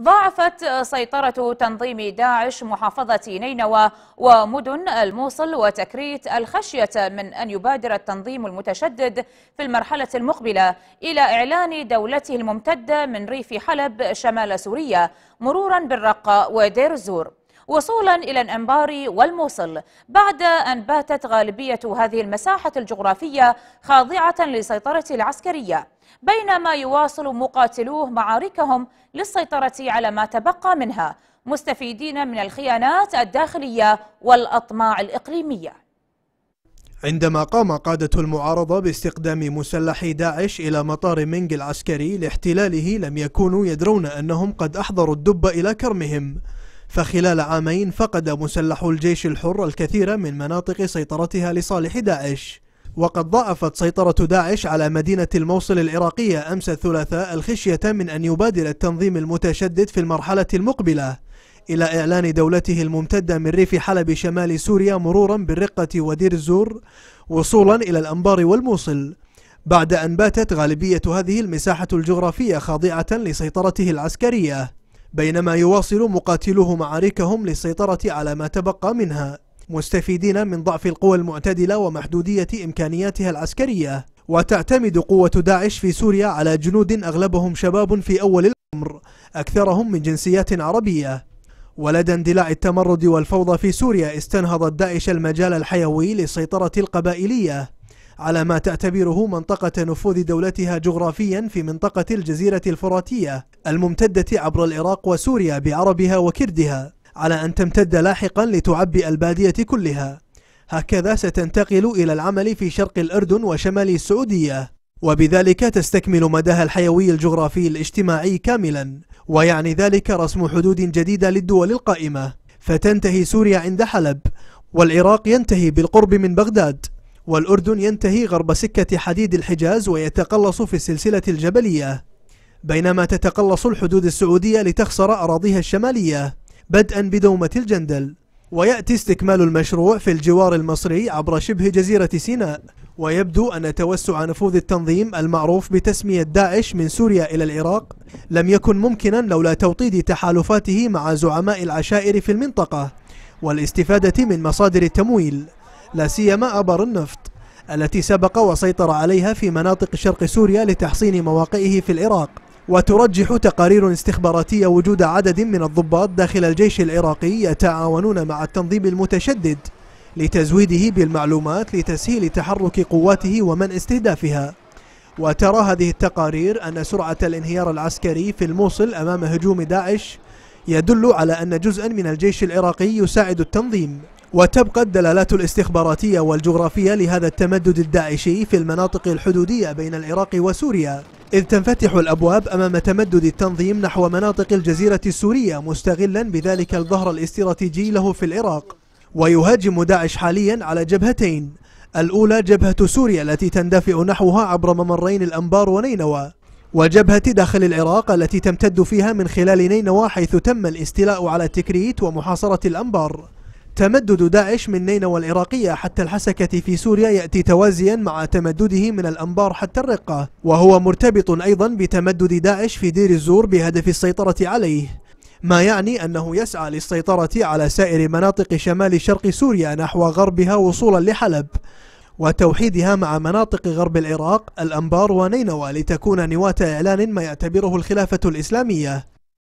ضاعفت سيطرة تنظيم داعش محافظة نينوى ومدن الموصل وتكريت الخشية من أن يبادر التنظيم المتشدد في المرحلة المقبلة إلى إعلان دولته الممتدة من ريف حلب شمال سوريا مرورا بالرقة ودير الزور وصولا إلى الأنبار والموصل بعد أن باتت غالبية هذه المساحة الجغرافية خاضعة لسيطرة العسكرية بينما يواصل مقاتلوه معاركهم للسيطرة على ما تبقى منها مستفيدين من الخيانات الداخلية والأطماع الإقليمية عندما قام قادة المعارضة باستخدام مسلحي داعش إلى مطار مينغ العسكري لاحتلاله لم يكونوا يدرون أنهم قد أحضروا الدب إلى كرمهم فخلال عامين فقد مسلحو الجيش الحر الكثير من مناطق سيطرتها لصالح داعش وقد ضاعفت سيطرة داعش على مدينة الموصل العراقية أمس الثلاثاء الخشية من أن يبادر التنظيم المتشدد في المرحلة المقبلة إلى إعلان دولته الممتدة من ريف حلب شمال سوريا مرورا بالرقة ودير الزور وصولا إلى الأنبار والموصل بعد أن باتت غالبية هذه المساحة الجغرافية خاضعة لسيطرته العسكرية بينما يواصل مقاتلوه معاركهم للسيطرة على ما تبقى منها مستفيدين من ضعف القوى المعتدلة ومحدودية إمكانياتها العسكرية وتعتمد قوة داعش في سوريا على جنود أغلبهم شباب في أول الأمر أكثرهم من جنسيات عربية ولدى اندلاع التمرد والفوضى في سوريا استنهضت داعش المجال الحيوي للسيطرة القبائلية على ما تعتبره منطقة نفوذ دولتها جغرافيا في منطقة الجزيرة الفراتية الممتدة عبر العراق وسوريا بعربها وكردها على أن تمتد لاحقا لتعبي البادية كلها هكذا ستنتقل إلى العمل في شرق الأردن وشمال السعودية وبذلك تستكمل مداها الحيوي الجغرافي الاجتماعي كاملا ويعني ذلك رسم حدود جديدة للدول القائمة فتنتهي سوريا عند حلب والعراق ينتهي بالقرب من بغداد والأردن ينتهي غرب سكة حديد الحجاز ويتقلص في السلسلة الجبلية بينما تتقلص الحدود السعودية لتخسر أراضيها الشمالية بدءا بدومة الجندل ويأتي استكمال المشروع في الجوار المصري عبر شبه جزيرة سيناء ويبدو أن توسع نفوذ التنظيم المعروف بتسمية داعش من سوريا إلى العراق لم يكن ممكنا لولا توطيد تحالفاته مع زعماء العشائر في المنطقة والاستفادة من مصادر التمويل لا سيما أبر النفط التي سبق وسيطر عليها في مناطق شرق سوريا لتحصين مواقعه في العراق وترجح تقارير استخباراتية وجود عدد من الضباط داخل الجيش العراقي يتعاونون مع التنظيم المتشدد لتزويده بالمعلومات لتسهيل تحرك قواته ومنع استهدافها وترى هذه التقارير أن سرعة الانهيار العسكري في الموصل أمام هجوم داعش يدل على أن جزءا من الجيش العراقي يساعد التنظيم وتبقى الدلالات الاستخباراتية والجغرافية لهذا التمدد الداعشي في المناطق الحدودية بين العراق وسوريا إذ تنفتح الأبواب أمام تمدد التنظيم نحو مناطق الجزيرة السورية مستغلا بذلك الظهر الاستراتيجي له في العراق ويهاجم داعش حاليا على جبهتين الأولى جبهة سوريا التي تندفع نحوها عبر ممرين الأنبار ونينوى وجبهة داخل العراق التي تمتد فيها من خلال نينوى حيث تم الاستيلاء على تكريت ومحاصرة الأنبار تمدد داعش من نينوى العراقية حتى الحسكة في سوريا يأتي توازيا مع تمدده من الأنبار حتى الرقة وهو مرتبط أيضا بتمدد داعش في دير الزور بهدف السيطرة عليه ما يعني أنه يسعى للسيطرة على سائر مناطق شمال شرق سوريا نحو غربها وصولا لحلب وتوحيدها مع مناطق غرب العراق الأنبار ونينوى لتكون نواة إعلان ما يعتبره الخلافة الإسلامية